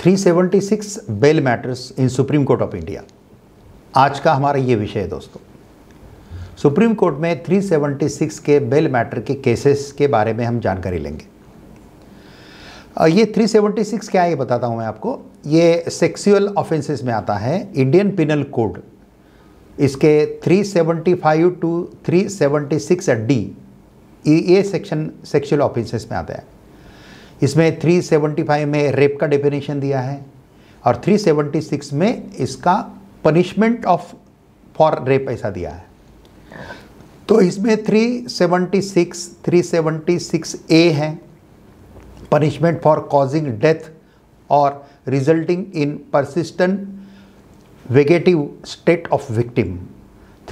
376 bail matters in supreme court of India आज का हमारा ये विषय है दोस्तों सुप्रीम कोर्ट में 376 के बेल मैटर के केसेस के बारे में हम जानकारी लेंगे ये 376 क्या है ये बताता हूँ मैं आपको ये सेक्सुअल ऑफेंसेस में आता है इंडियन पिनल कोड इसके 375 टू 376 डी ये सेक्शन सेक्सुअल ऑफेंसेस में आता है इसमें 375 में रेप का डेफिनेशन दिया है और 376 में इसका पनिशमेंट ऑफ फॉर रेप ऐसा दिया है तो इसमें 376, 376 ए है पनिशमेंट फॉर कॉजिंग डेथ और resulting in persistent vegetative state of victim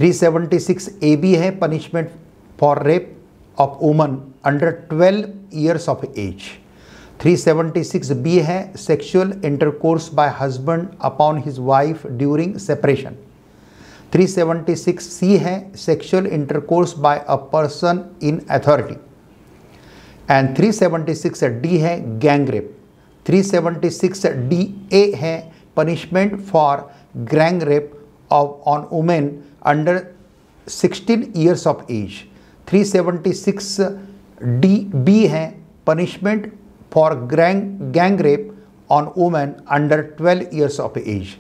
376 A B है punishment for rape of woman under 12 years of age 376 B है sexual intercourse by husband upon his wife during separation 376 C है sexual intercourse by a person in authority and 376 D है gang rape 376 D A है punishment for gang rape of on women under 16 years of age 376 D B है punishment for gang, gang rape on twelve under 12 years of age.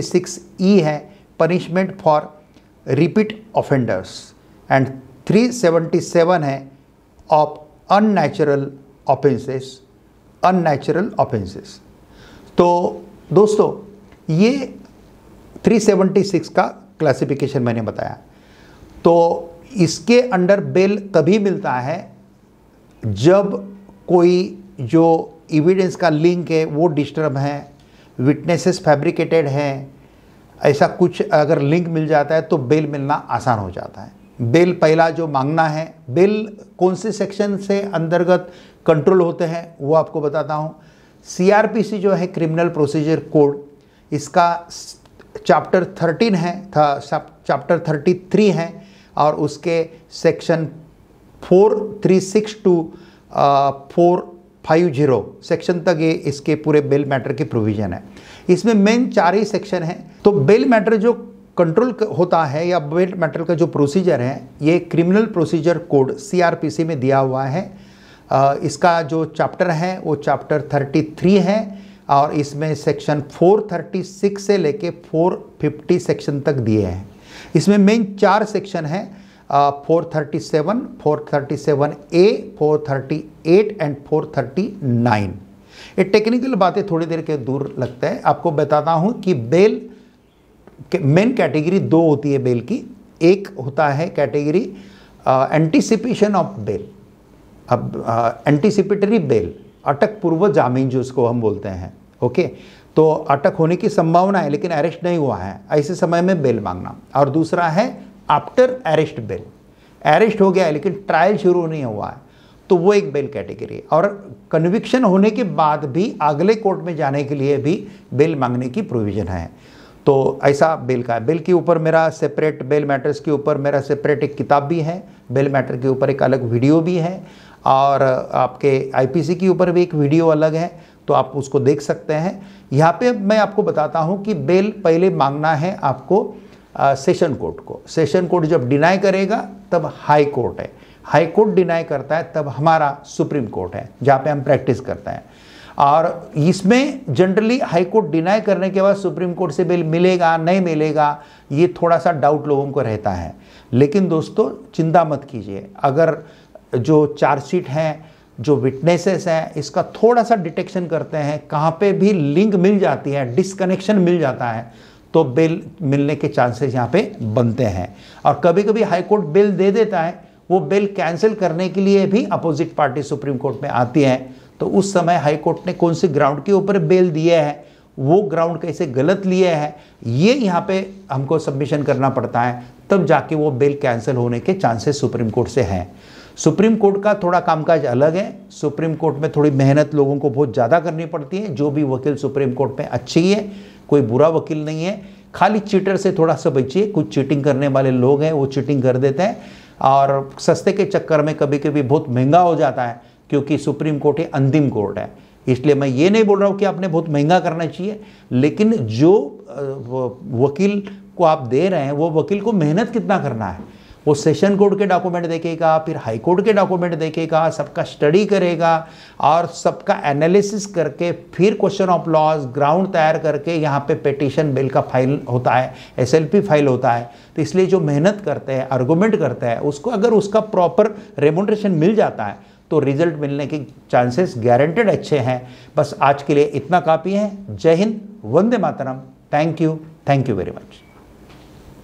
Six E e है punishment for repeat offenders and 377 है of natural offences unnatural offences तो दोस्तों ये 376 का classification मैंने बताया तो इसके अंडर बेल तभी मिलता है जब कोई जो एविडेंस का लिंक है वो डिस्टर्ब है विटनेसेस फैब्रिकेटेड हैं ऐसा कुछ अगर लिंक मिल जाता है तो बेल मिलना आसान हो जाता है बेल पहला जो मांगना है बेल कौन से सेक्शन से अंतर्गत कंट्रोल होते हैं वो आपको बताता हूँ सीआरपीसी जो है क्रिमिनल प्रोसीजर कोड इसका चैप्टर थर्टीन है था चैप्टर थर्टी थ्री है और उसके section four three six to four five zero section तक ये इसके पूरे बेल मैटर के प्रोविज़न है इसमें मेन चार ही सेक्शन है तो बेल मैटर जो कंट्रोल होता है या बेल मैटर का जो प्रोसीजर है ये क्रिमिनल प्रोसीजर कोड सीआरपीसी में दिया हुआ है आ, इसका जो चैप्टर है वो चैप्टर 33 है और इसमें सेक्शन 436 से लेके 450 सेक्शन तक दिए हैं इसमें मेन चार सेक्शन हैं four thirty seven four thirty seven A four thirty eight and four thirty nine ये टेक्निकल बातें थोड़ी देर के दूर लगता है आपको बताता हूँ कि बेल मेन कैटेगरी दो होती है बेल की एक होता है कैटेगरी एंटीसिपेशन ऑफ बेल अब एंटीसिपेटरी बेल अटक पूर्व जामीन जो उसको हम बोलते हैं ओके तो अटक होने की संभावना है लेकिन अरेस्ट नहीं हुआ है ऐसे समय में बेल मांगना और दूसरा है आफ्टर अरेस्ट बेल अरेस्ट हो गया है लेकिन ट्रायल शुरू नहीं हुआ है तो वो एक बेल कैटेगरी और कन्विक्शन होने के बाद भी अगले कोर्ट में जाने के लिए भी बेल मांगने की प्रोविज़न है तो ऐसा बेल का है बेल के ऊपर मेरा सेपरेट बेल मैटर्स के ऊपर मेरा सेपरेट एक किताब भी है बेल मैटर के ऊपर एक अलग वीडियो भी है और आपके आईपीसी के ऊपर भी एक वीडियो अलग है तो आप उसको देख सकते हैं यहाँ पे मैं आपको बताता हूँ कि बेल पहले मांगना है आपको सेशन कोर्ट को सेशन कोर्ट जब डिनाई करेगा तब हाई कोर्ट है हाई कोर्ट डिनाई करता है तब हमारा सुप्रीम कोर्ट है जहाँ पे हम प्रैक्टिस करते हैं और इसमें जनरली हाई कोर्ट डिनाई करने के बाद सुप्रीम कोर्ट से बिल मिलेगा नहीं मिलेगा ये थोड़ा सा डाउट लोगों को रहता है लेकिन दोस्तों चिंता मत कीजिए अगर जो चार्जशीट हैं जो विटनेसेस हैं इसका थोड़ा सा डिटेक्शन करते हैं कहाँ पे भी लिंक मिल जाती है डिसकनेक्शन मिल जाता है तो बेल मिलने के चांसेस यहाँ पे बनते हैं और कभी कभी हाई कोर्ट बेल दे देता है वो बेल कैंसिल करने के लिए भी अपोजिट पार्टी सुप्रीम कोर्ट में आती है तो उस समय हाई कोर्ट ने कौन से ग्राउंड के ऊपर बेल दिए हैं वो ग्राउंड कैसे गलत लिए हैं ये यहाँ पे हमको सबमिशन करना पड़ता है तब जाके वो बेल कैंसिल होने के चांसेस सुप्रीम कोर्ट से हैं सुप्रीम कोर्ट का थोड़ा कामकाज अलग है सुप्रीम कोर्ट में थोड़ी मेहनत लोगों को बहुत ज़्यादा करनी पड़ती है जो भी वकील सुप्रीम कोर्ट में अच्छे ही है कोई बुरा वकील नहीं है खाली चीटर से थोड़ा सा बचिए कुछ चीटिंग करने वाले लोग हैं वो चीटिंग कर देते हैं और सस्ते के चक्कर में कभी कभी बहुत महंगा हो जाता है क्योंकि सुप्रीम कोर्ट ही अंतिम कोर्ट है इसलिए मैं ये नहीं बोल रहा हूँ कि आपने बहुत महंगा करना चाहिए लेकिन जो वकील को आप दे रहे हैं वो वकील को मेहनत कितना करना है वो सेशन कोर्ट के डॉक्यूमेंट देखेगा फिर हाई कोर्ट के डॉक्यूमेंट देखेगा सबका स्टडी करेगा और सबका एनालिसिस करके फिर क्वेश्चन ऑफ लॉज ग्राउंड तैयार करके यहाँ पे पेटिशन बिल का फाइल होता है एस फाइल होता है तो इसलिए जो मेहनत करते हैं आर्गूमेंट करते हैं उसको अगर उसका प्रॉपर रेमोड्रेशन मिल जाता है तो रिजल्ट मिलने के चांसेस गारंटेड अच्छे हैं बस आज के लिए इतना काफ़ी है जय हिंद वंदे मातरम thank you thank you very much